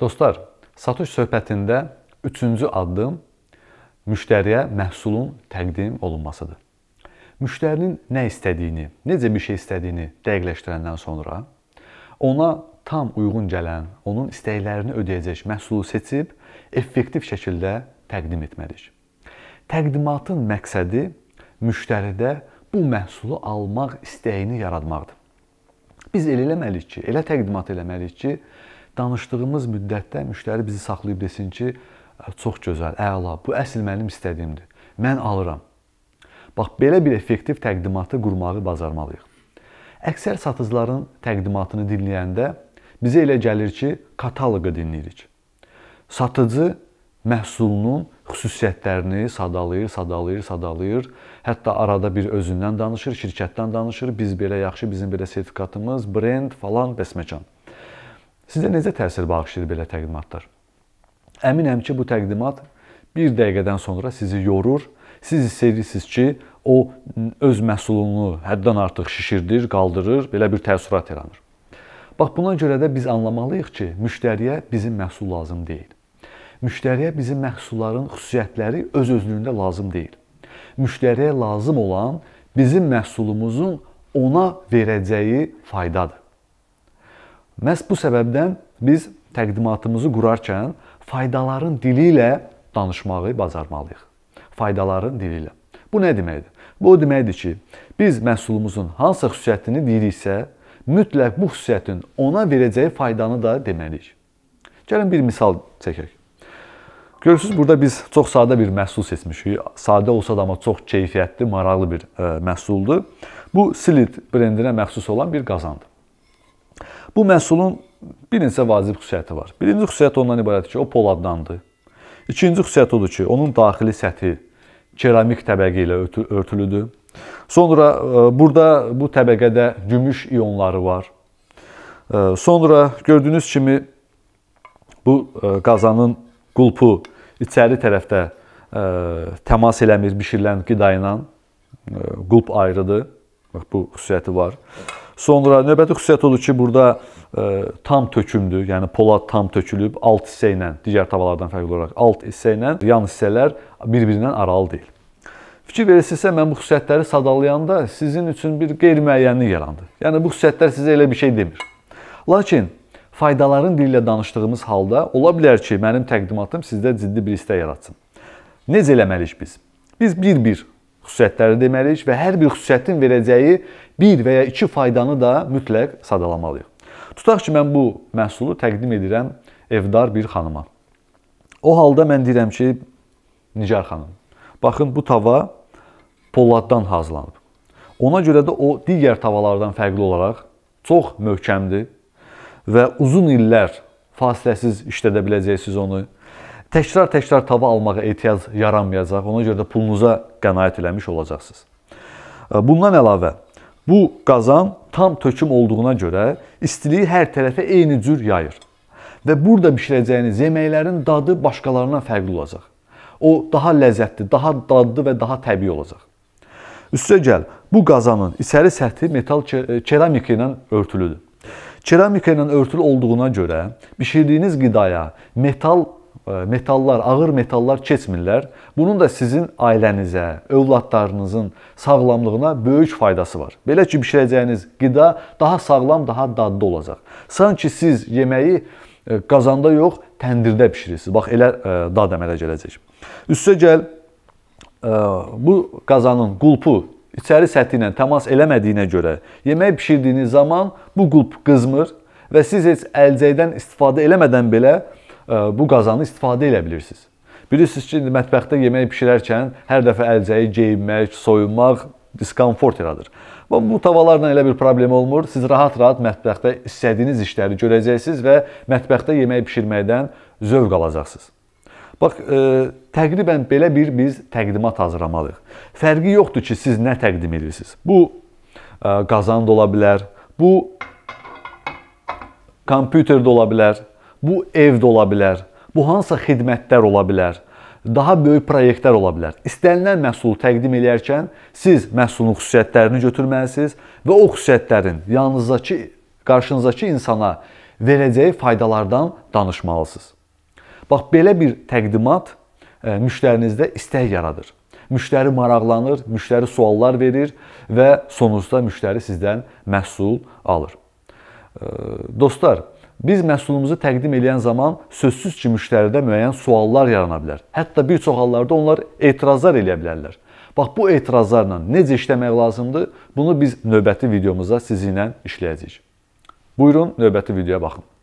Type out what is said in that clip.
Dostlar, satış söhbətində üçüncü addım müştəriyə məhsulun təqdim olunmasıdır. Müştərinin nə istədiyini, necə bir şey istədiyini dəqiqləşdirəndən sonra ona tam uyğun gələn, onun istəklərini ödəyəcək məhsulu seçib effektiv şəkildə təqdim etməliyik. Təqdimatın məqsədi müştəridə bu məhsulu almaq istəyini yaratmaqdır. Biz elə eləməliyik ki, elə təqdimat eləməliyik ki, danışdığımız müddətdə müştəri bizi saxlayıb desin ki, çox gözəl, əla, bu əsl mənim istədiyimdir. Mən alıram. Bax, belə bir effektiv təqdimatı qurmağı bacarmalıyıq. Əksər satıcıların təqdimatını dinləyəndə bizə elə gəlir ki, kataloqu dinləyirik. Satıcı məhsulunun xüsusiyyətlərini sadalayır, sadalayır, sadalayır. Hətta arada bir özündən danışır, şirkətdən danışır. Biz belə yaxşı, bizim belə sertifikatımız, brend falan bəsməkan. Sizə necə təsir bağışlayır belə təqdimatlar? Əminəm ki, bu təqdimat 1 dəqiqədən sonra sizi yorur. Siz hiss edirsiniz ki, o öz məhsulunu həddən artıq şişirdir, qaldırır, belə bir təəssürat yaranır. Bax buna görə də biz anlamalıyıq ki, müştəriyə bizim məhsul lazım deyil. Müştəriyə bizim məhsulların xüsusiyyətləri öz-özlüyündə lazım deyil. Müştəriyə lazım olan bizim məhsulumuzun ona verəcəyi faydadır. Məhz bu səbəbdən biz təqdimatımızı qurarkən faydaların dili ilə danışmağı bacarmalıyıq. Faydaların dili ilə. Bu nə deməkdir? Bu o deməkdir ki, biz məhsulumuzun hansı xüsusiyyətini deyiriksə, mütləq bu xüsusiyyətin ona verəcəyi faydanı da deməliyik. Gəlin bir misal çəkək. Görürsüz, burada biz çox sadə bir məhsul seçmişik. Sadə olsa da amma çox keyfiyyətli, maraqlı bir ə, e, məhsuldur. Bu Silit brendinə məxsus olan bir qazandır. Bu məhsulun bir neçə vacib xüsusiyyəti var. Birinci xüsusiyyət ondan ibarətdir ki, o poladdandır. İkinci xüsusiyyət odur ki, onun daxili səthi keramik təbəqə ilə örtülüdür. Sonra e, burada bu təbəqədə gümüş ionları var. E, sonra gördüyünüz kimi bu e, qazanın qulpu içəri tərəfdə təmas eləmir bişirilən qida ilə. Qulp ayrıdır. Bax bu xüsusiyyəti var. Sonra növbəti xüsusiyyət odur ki, burada ə, e, tam tökümdür. Yəni polad tam tökülüb alt hissə ilə, digər tavalardan fərqli olaraq alt hissə ilə yan hissələr bir-birindən aralı deyil. Fikir verirsinizsə, mən bu xüsusiyyətləri sadalayanda sizin üçün bir qeyri-müəyyənlik yarandı. Yəni bu xüsusiyyətlər sizə elə bir şey demir. Lakin faydaların dili ilə danışdığımız halda ola bilər ki, mənim təqdimatım sizdə ciddi bir istək yaratsın. Necə eləməliyik biz? Biz bir-bir xüsusiyyətləri deməliyik və hər bir xüsusiyyətin verəcəyi 1 və ya 2 faydanı da mütləq sadalamalıyıq. Tutaq ki, mən bu məhsulu təqdim edirəm evdar bir xanıma. O halda mən deyirəm ki, Nigar xanım, baxın bu tava poladdan hazırlanıb. Ona görə də o digər tavalardan fərqli olaraq çox möhkəmdir və uzun illər fasiləsiz işlədə biləcəksiniz onu təkrar-təkrar tava almağa ehtiyac yaranmayacaq. Ona görə də pulunuza qənaət eləmiş olacaqsınız. E, bundan əlavə, bu qazan tam töküm olduğuna görə istiliyi hər tərəfə eyni cür yayır. Və burada bişirəcəyiniz yeməklərin dadı başqalarından fərqli olacaq. O daha ləzzətli, daha dadlı və daha təbii olacaq. Üstə gəl, bu qazanın içəri səthi metal e, keramika ilə örtülüdür. Keramika ilə örtülü olduğuna görə bişirdiyiniz qidaya metal E, metallar, ağır metallar keçmirlər. Bunun da sizin ailənizə, övladlarınızın sağlamlığına böyük faydası var. Belə ki, bişirəcəyiniz qida daha sağlam, daha dadlı olacaq. Sanki siz yeməyi e, qazanda yox, təndirdə bişirirsiniz. Bax elə e, dad əmələ gələcək. Üstə gəl bu qazanın qulpu içəri səthi ilə təmas eləmədiyinə görə yemək bişirdiyiniz zaman bu qulp qızmır və siz heç əlcəkdən istifadə eləmədən belə bu qazanı istifadə edə bilirsiniz. Bilirsiniz ki, indi mətbəxdə yemək bişirərkən hər dəfə əlcəyi geyinmək, soyunmaq diskomfort yaradır. Və bu tavalarla elə bir problem olmur. Siz rahat-rahat mətbəxdə istədiyiniz işləri görəcəksiniz və mətbəxdə yemək bişirməkdən zövq alacaqsınız. Bax, e, təqribən belə bir biz təqdimat hazırlamalıyıq. Fərqi yoxdur ki, siz nə təqdim edirsiniz. Bu e, qazan da ola bilər, bu kompüter də ola bilər, Bu evdə ola bilər, bu hansısa xidmətlər ola bilər, daha böyük proyektlər ola bilər. İstənilən məhsulu təqdim edərkən siz məhsulun xüsusiyyətlərini götürməlisiniz və o xüsusiyyətlərin yanınızdakı, qarşınızdakı insana verəcəyi faydalardan danışmalısınız. Bax belə bir təqdimat e, müştərinizdə istək yaradır. Müştəri maraqlanır, müştəri suallar verir və sonunda müştəri sizdən məhsul alır. E, dostlar, Biz məhsulumuzu təqdim edən zaman sözsüz ki, müştəridə müəyyən suallar yarana bilər. Hətta bir çox hallarda onlar etirazlar eləyə bilərlər. Bax bu etirazlarla necə işləmək lazımdır? Bunu biz növbəti videomuzda sizinlə işləyəcəyik. Buyurun növbəti videoya baxın.